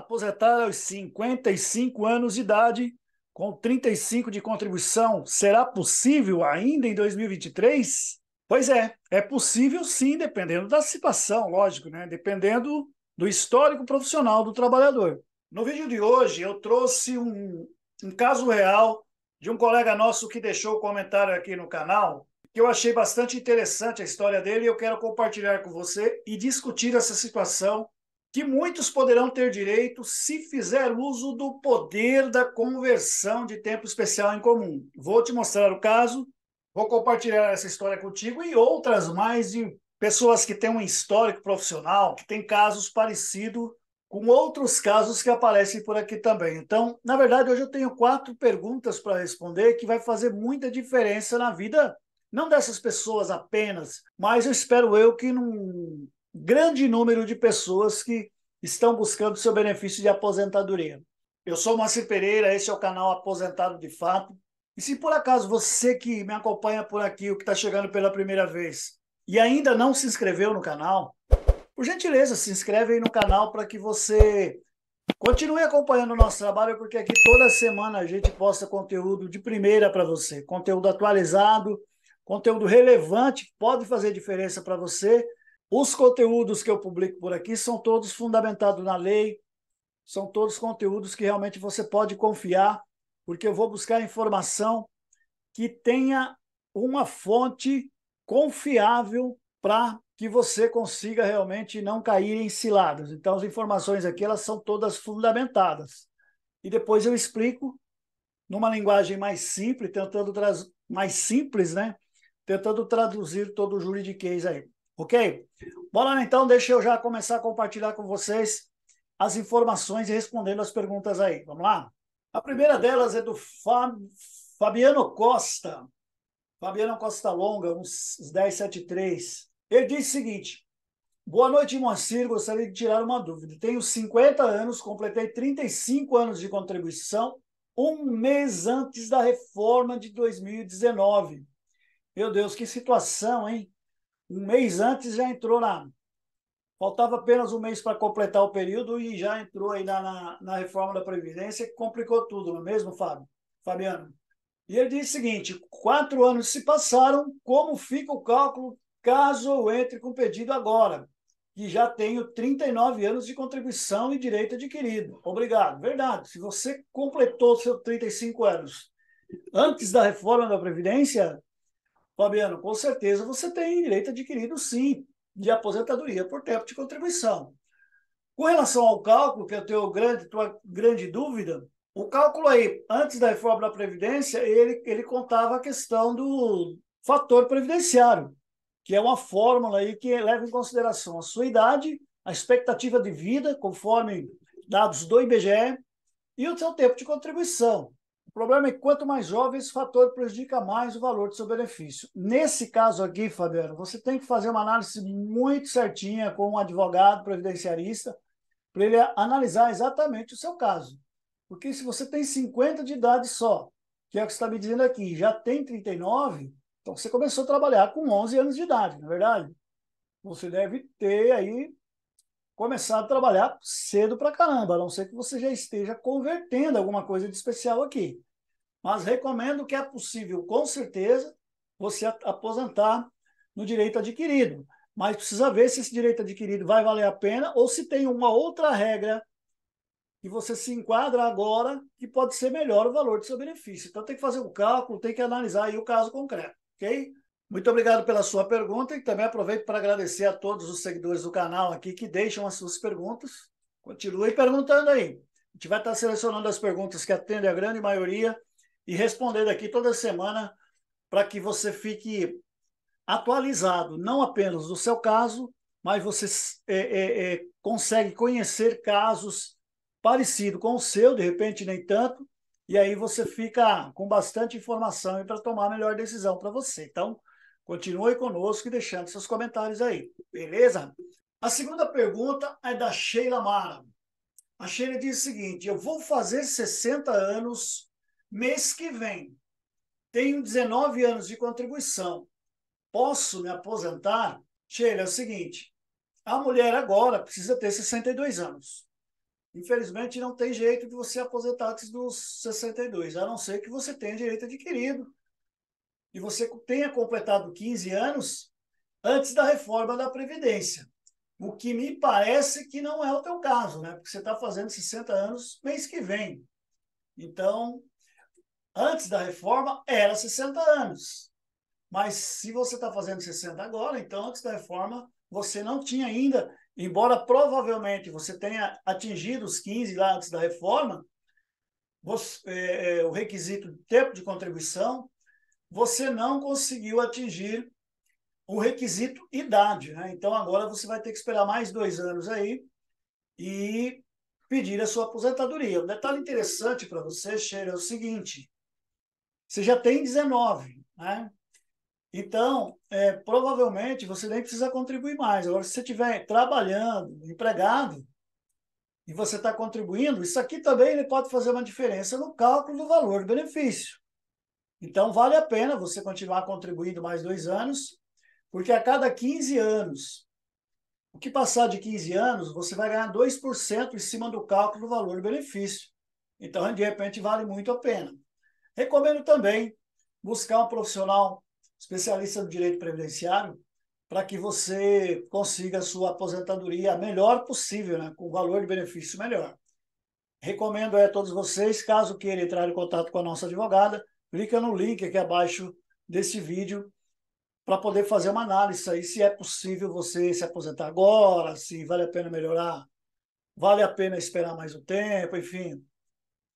aposentar aos 55 anos de idade, com 35 de contribuição, será possível ainda em 2023? Pois é, é possível sim, dependendo da situação, lógico, né? Dependendo do histórico profissional do trabalhador. No vídeo de hoje, eu trouxe um, um caso real de um colega nosso que deixou o comentário aqui no canal, que eu achei bastante interessante a história dele e eu quero compartilhar com você e discutir essa situação que muitos poderão ter direito se fizer uso do poder da conversão de tempo especial em comum. Vou te mostrar o caso, vou compartilhar essa história contigo e outras mais de pessoas que têm um histórico profissional, que têm casos parecidos com outros casos que aparecem por aqui também. Então, na verdade, hoje eu tenho quatro perguntas para responder que vai fazer muita diferença na vida, não dessas pessoas apenas, mas eu espero eu que não grande número de pessoas que estão buscando seu benefício de aposentadoria. Eu sou Márcio Pereira, esse é o canal Aposentado de Fato. E se por acaso você que me acompanha por aqui, o que está chegando pela primeira vez, e ainda não se inscreveu no canal, por gentileza, se inscreve aí no canal para que você continue acompanhando o nosso trabalho, porque aqui toda semana a gente posta conteúdo de primeira para você, conteúdo atualizado, conteúdo relevante, pode fazer diferença para você os conteúdos que eu publico por aqui são todos fundamentados na lei, são todos conteúdos que realmente você pode confiar, porque eu vou buscar informação que tenha uma fonte confiável para que você consiga realmente não cair em ciladas. Então, as informações aqui elas são todas fundamentadas. E depois eu explico numa linguagem mais simples, tentando mais simples, né? Tentando traduzir todo o juridiquês aí. Ok? Bola, então, deixa eu já começar a compartilhar com vocês as informações e respondendo as perguntas aí. Vamos lá? A primeira delas é do Fab... Fabiano Costa. Fabiano Costa Longa, uns 1073. Ele diz o seguinte: Boa noite, Moacir. Gostaria de tirar uma dúvida. Tenho 50 anos, completei 35 anos de contribuição um mês antes da reforma de 2019. Meu Deus, que situação, hein? um mês antes já entrou na. Faltava apenas um mês para completar o período e já entrou aí na, na, na reforma da Previdência, que complicou tudo, não é mesmo, Fábio? Fabiano? E ele diz o seguinte: quatro anos se passaram, como fica o cálculo caso eu entre com pedido agora? Que já tenho 39 anos de contribuição e direito adquirido. Obrigado. Verdade. Se você completou seus 35 anos antes da reforma da Previdência, Fabiano, com certeza você tem direito adquirido, sim, de aposentadoria por tempo de contribuição. Com relação ao cálculo, que é tenho grande, tua grande dúvida, o cálculo aí, antes da reforma da Previdência, ele, ele contava a questão do fator previdenciário, que é uma fórmula aí que leva em consideração a sua idade, a expectativa de vida, conforme dados do IBGE, e o seu tempo de contribuição. O problema é que quanto mais jovem, esse fator prejudica mais o valor do seu benefício. Nesse caso aqui, Fabiano, você tem que fazer uma análise muito certinha com um advogado previdenciarista para ele analisar exatamente o seu caso. Porque se você tem 50 de idade só, que é o que você está me dizendo aqui, já tem 39, então você começou a trabalhar com 11 anos de idade, não é verdade? Você deve ter aí começar a trabalhar cedo pra caramba, a não ser que você já esteja convertendo alguma coisa de especial aqui. Mas recomendo que é possível, com certeza, você aposentar no direito adquirido. Mas precisa ver se esse direito adquirido vai valer a pena ou se tem uma outra regra que você se enquadra agora que pode ser melhor o valor do seu benefício. Então tem que fazer o um cálculo, tem que analisar aí o caso concreto, ok? Muito obrigado pela sua pergunta e também aproveito para agradecer a todos os seguidores do canal aqui que deixam as suas perguntas. Continue perguntando aí. A gente vai estar selecionando as perguntas que atendem a grande maioria e respondendo aqui toda semana para que você fique atualizado, não apenas do seu caso, mas você é, é, é, consegue conhecer casos parecidos com o seu, de repente nem tanto, e aí você fica com bastante informação para tomar a melhor decisão para você. Então, Continue conosco e deixando seus comentários aí, beleza? A segunda pergunta é da Sheila Mara. A Sheila diz o seguinte: Eu vou fazer 60 anos mês que vem. Tenho 19 anos de contribuição. Posso me aposentar? Sheila, é o seguinte: a mulher agora precisa ter 62 anos. Infelizmente, não tem jeito de você aposentar antes dos 62, a não ser que você tenha direito adquirido e você tenha completado 15 anos antes da reforma da Previdência. O que me parece que não é o teu caso, né? Porque você está fazendo 60 anos mês que vem. Então, antes da reforma, era 60 anos. Mas se você está fazendo 60 agora, então antes da reforma, você não tinha ainda, embora provavelmente você tenha atingido os 15 lá antes da reforma, você, é, é, o requisito de tempo de contribuição você não conseguiu atingir o requisito idade. Né? Então, agora você vai ter que esperar mais dois anos aí e pedir a sua aposentadoria. Um detalhe interessante para você, Sheila, é o seguinte: você já tem 19, né? Então, é, provavelmente você nem precisa contribuir mais. Agora, se você estiver trabalhando, empregado, e você está contribuindo, isso aqui também ele pode fazer uma diferença no cálculo do valor do benefício. Então, vale a pena você continuar contribuindo mais dois anos, porque a cada 15 anos, o que passar de 15 anos, você vai ganhar 2% em cima do cálculo do valor do benefício. Então, de repente, vale muito a pena. Recomendo também buscar um profissional especialista no direito previdenciário para que você consiga a sua aposentadoria a melhor possível, né? com valor de benefício melhor. Recomendo a todos vocês, caso queira entrar em contato com a nossa advogada, clica no link aqui abaixo desse vídeo para poder fazer uma análise aí se é possível você se aposentar agora, se vale a pena melhorar, vale a pena esperar mais um tempo, enfim,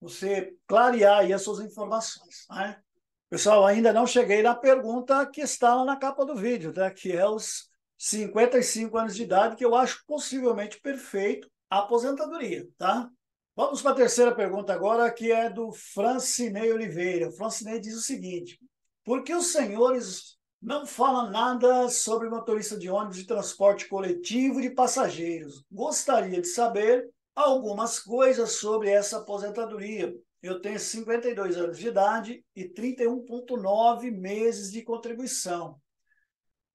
você clarear aí as suas informações, né? Pessoal, ainda não cheguei na pergunta que está lá na capa do vídeo, né? que é os 55 anos de idade, que eu acho possivelmente perfeito a aposentadoria, tá? Vamos para a terceira pergunta agora, que é do Francinei Oliveira. Francinei diz o seguinte: por que os senhores não falam nada sobre motorista de ônibus de transporte coletivo de passageiros? Gostaria de saber algumas coisas sobre essa aposentadoria. Eu tenho 52 anos de idade e 31,9 meses de contribuição.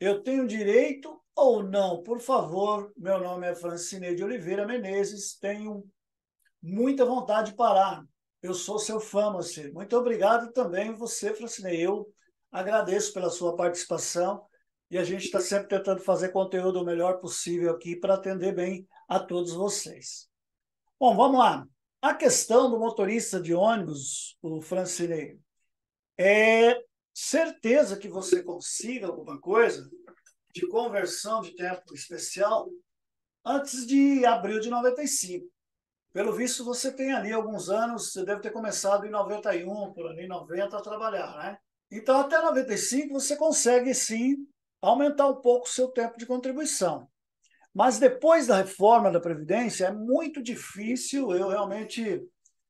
Eu tenho direito ou não? Por favor, meu nome é Francinei de Oliveira Menezes, tenho muita vontade de parar. Eu sou seu fã, Moacir. Muito obrigado também você, Francinei. Eu agradeço pela sua participação e a gente está sempre tentando fazer conteúdo o melhor possível aqui para atender bem a todos vocês. Bom, vamos lá. A questão do motorista de ônibus, o Francinei, é certeza que você consiga alguma coisa de conversão de tempo especial antes de abril de 95. Pelo visto, você tem ali alguns anos, você deve ter começado em 91, por ali 90, a trabalhar, né? Então, até 95, você consegue sim aumentar um pouco o seu tempo de contribuição. Mas depois da reforma da Previdência, é muito difícil, eu realmente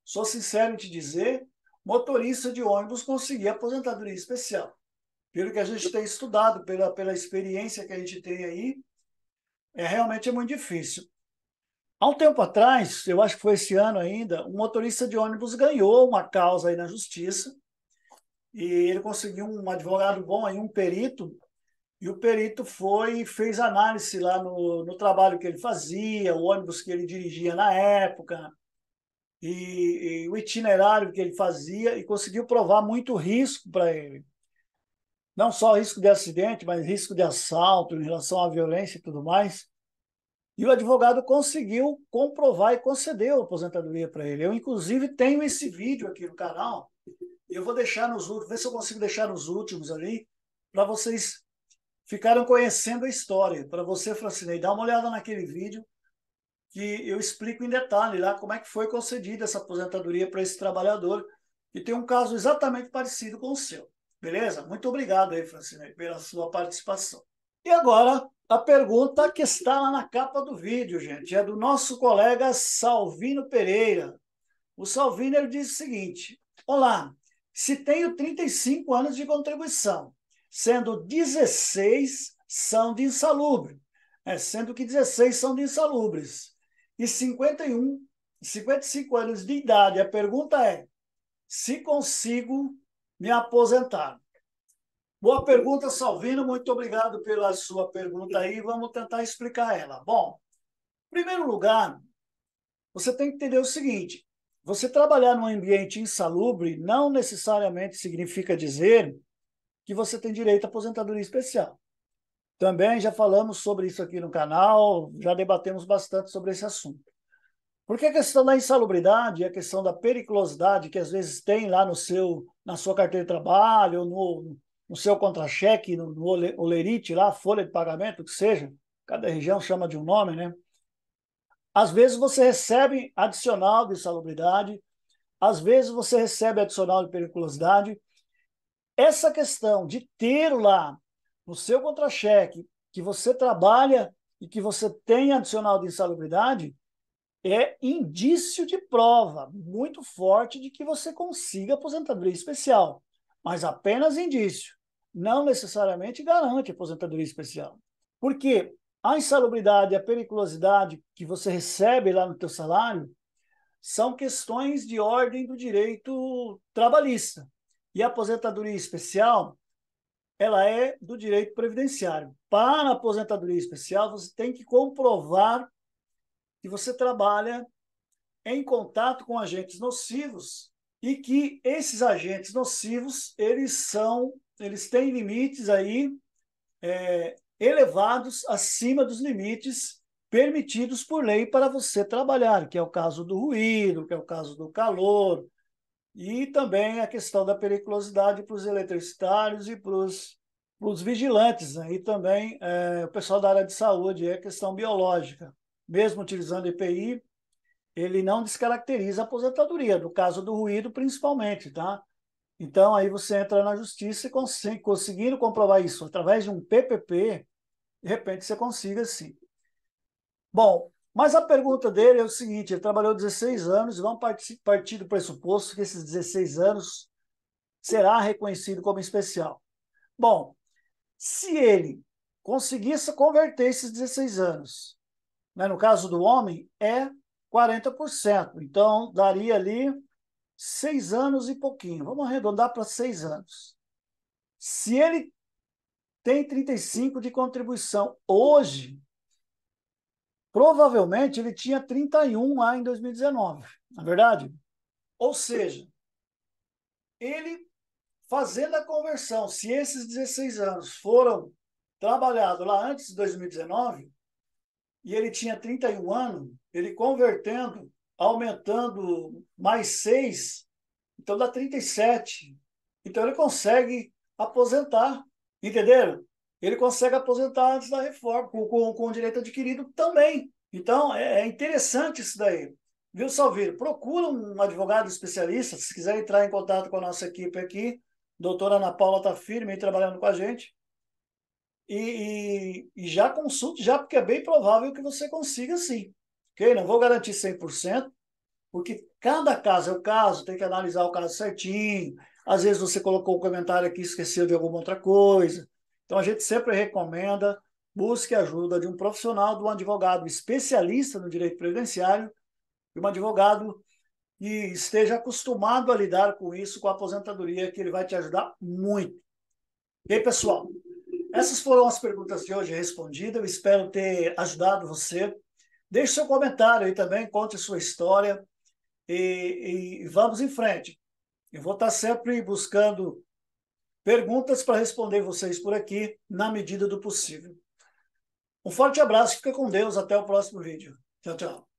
sou sincero em te dizer, motorista de ônibus conseguir aposentadoria especial. Pelo que a gente tem estudado, pela, pela experiência que a gente tem aí, é realmente é muito difícil. Há um tempo atrás, eu acho que foi esse ano ainda, um motorista de ônibus ganhou uma causa aí na justiça e ele conseguiu um advogado bom aí, um perito, e o perito foi fez análise lá no, no trabalho que ele fazia, o ônibus que ele dirigia na época, e, e o itinerário que ele fazia, e conseguiu provar muito risco para ele. Não só risco de acidente, mas risco de assalto em relação à violência e tudo mais. E o advogado conseguiu comprovar e concedeu a aposentadoria para ele. Eu, inclusive, tenho esse vídeo aqui no canal. Eu vou deixar nos últimos, ver se eu consigo deixar nos últimos ali, para vocês ficaram conhecendo a história. Para você, Francinei, dá uma olhada naquele vídeo que eu explico em detalhe lá como é que foi concedida essa aposentadoria para esse trabalhador que tem um caso exatamente parecido com o seu. Beleza? Muito obrigado aí, Francinei, pela sua participação. E agora a pergunta que está lá na capa do vídeo, gente, é do nosso colega Salvino Pereira. O Salvino ele diz o seguinte: Olá, se tenho 35 anos de contribuição, sendo 16 são de insalubre, é, sendo que 16 são de insalubres, e 51, 55 anos de idade. A pergunta é: se consigo me aposentar? Boa pergunta, Salvino. Muito obrigado pela sua pergunta aí. Vamos tentar explicar ela. Bom, em primeiro lugar, você tem que entender o seguinte: você trabalhar num ambiente insalubre não necessariamente significa dizer que você tem direito à aposentadoria especial. Também já falamos sobre isso aqui no canal, já debatemos bastante sobre esse assunto. Porque a questão da insalubridade, a questão da periculosidade que às vezes tem lá no seu, na sua carteira de trabalho, ou no, no seu contra-cheque, no, no olerite lá, folha de pagamento, o que seja, cada região chama de um nome, né? Às vezes você recebe adicional de insalubridade, às vezes você recebe adicional de periculosidade. Essa questão de ter lá no seu contra-cheque que você trabalha e que você tem adicional de insalubridade é indício de prova muito forte de que você consiga aposentadoria especial, mas apenas indício não necessariamente garante aposentadoria especial. Porque a insalubridade, e a periculosidade que você recebe lá no teu salário são questões de ordem do direito trabalhista. E a aposentadoria especial, ela é do direito previdenciário. Para a aposentadoria especial, você tem que comprovar que você trabalha em contato com agentes nocivos e que esses agentes nocivos, eles são eles têm limites aí é, elevados acima dos limites permitidos por lei para você trabalhar, que é o caso do ruído, que é o caso do calor, e também a questão da periculosidade para os eletricitários e para os, os vigilantes, né? e também é, o pessoal da área de saúde, é questão biológica. Mesmo utilizando EPI, ele não descaracteriza a aposentadoria, no caso do ruído principalmente, tá? Então, aí você entra na justiça e conseguindo comprovar isso através de um PPP, de repente você consiga sim. Bom, mas a pergunta dele é o seguinte: ele trabalhou 16 anos e vamos partir, partir do pressuposto que esses 16 anos será reconhecido como especial. Bom, se ele conseguisse converter esses 16 anos, né, no caso do homem, é 40%. Então, daria ali seis anos e pouquinho. Vamos arredondar para seis anos. Se ele tem 35 de contribuição hoje, provavelmente ele tinha 31 lá em 2019, na é verdade? Ou seja, ele fazendo a conversão, se esses 16 anos foram trabalhados lá antes de 2019, e ele tinha 31 anos, ele convertendo aumentando mais seis, então dá 37. Então ele consegue aposentar, entenderam? Ele consegue aposentar antes da reforma, com, com, com direito adquirido também. Então é, é interessante isso daí. Viu, Salveiro? Procura um advogado especialista, se quiser entrar em contato com a nossa equipe aqui. Doutora Ana Paula está firme aí trabalhando com a gente. E, e, e, já consulte, já, porque é bem provável que você consiga sim. Ok? Não vou garantir 100%, porque cada caso é o caso, tem que analisar o caso certinho. Às vezes você colocou um comentário aqui e esqueceu de alguma outra coisa. Então, a gente sempre recomenda busque a ajuda de um profissional, de um advogado especialista no direito previdenciário, de um advogado que esteja acostumado a lidar com isso, com a aposentadoria, que ele vai te ajudar muito. E aí, pessoal? Essas foram as perguntas de hoje respondidas. Eu espero ter ajudado você Deixe seu comentário aí também, conte sua história e, e vamos em frente. Eu vou estar sempre buscando perguntas para responder vocês por aqui, na medida do possível. Um forte abraço, fica com Deus, até o próximo vídeo. Tchau, tchau.